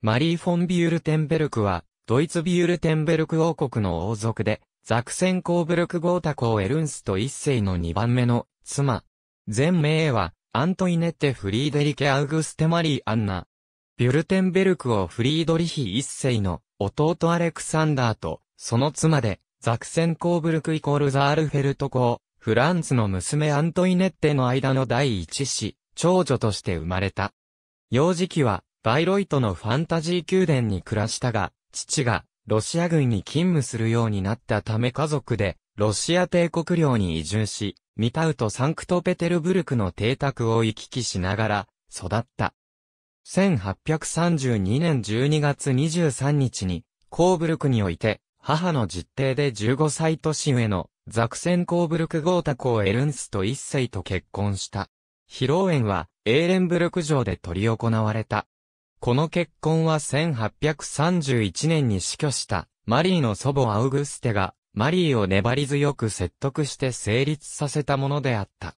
マリー・フォン・ビュールテンベルクは、ドイツビュールテンベルク王国の王族で、ザクセン・コーブルク・ゴータコー・エルンスト一世の2番目の妻。全名は、アントイネッテ・フリーデリケ・アウグステ・マリー・アンナ。ビュルテンベルクをフリードリヒ一世の弟アレクサンダーと、その妻で、ザクセン・コーブルクイコール・ザールフェルト公、フランスの娘アントイネッテの間の第一子、長女として生まれた。幼児期は、バイロイトのファンタジー宮殿に暮らしたが、父がロシア軍に勤務するようになったため家族で、ロシア帝国領に移住し、ミタウとサンクトペテルブルクの邸宅を行き来しながら、育った。1832年12月23日に、コーブルクにおいて、母の実定で15歳年上の、ザクセンコーブルクゴータコーエルンスと一世と結婚した。披露宴は、エーレンブルク城で取り行われた。この結婚は1831年に死去した、マリーの祖母アウグステが、マリーを粘り強く説得して成立させたものであった。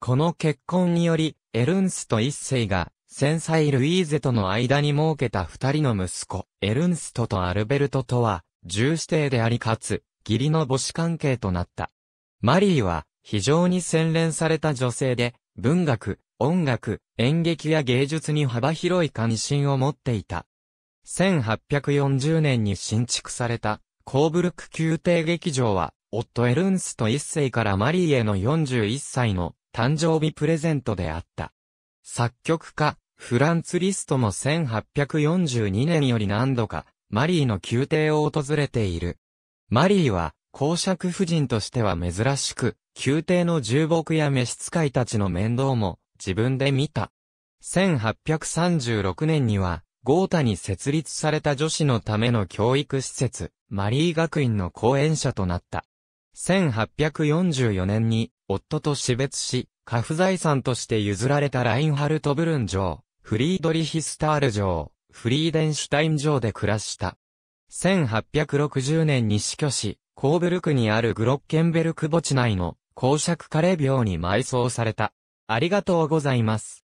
この結婚により、エルンスト一世が、戦災ルイーゼとの間に設けた二人の息子、エルンストとアルベルトとは、重視定でありかつ、義理の母子関係となった。マリーは、非常に洗練された女性で、文学、音楽、演劇や芸術に幅広い関心を持っていた。1840年に新築された、コーブルク宮廷劇場は、夫エルンスト一世からマリーへの41歳の誕生日プレゼントであった。作曲家、フランツ・リストも1842年より何度か、マリーの宮廷を訪れている。マリーは、公爵夫人としては珍しく、宮廷の重木や召使いたちの面倒も自分で見た。1836年には、豪太に設立された女子のための教育施設、マリー学院の講演者となった。1844年に、夫と死別し、家父財産として譲られたラインハルト・ブルン城、フリードリヒスタール城、フリーデンシュタイン城で暮らした。1860年に死去し、コーブルクにあるグロッケンベルク墓地内の公爵カレ病に埋葬された。ありがとうございます。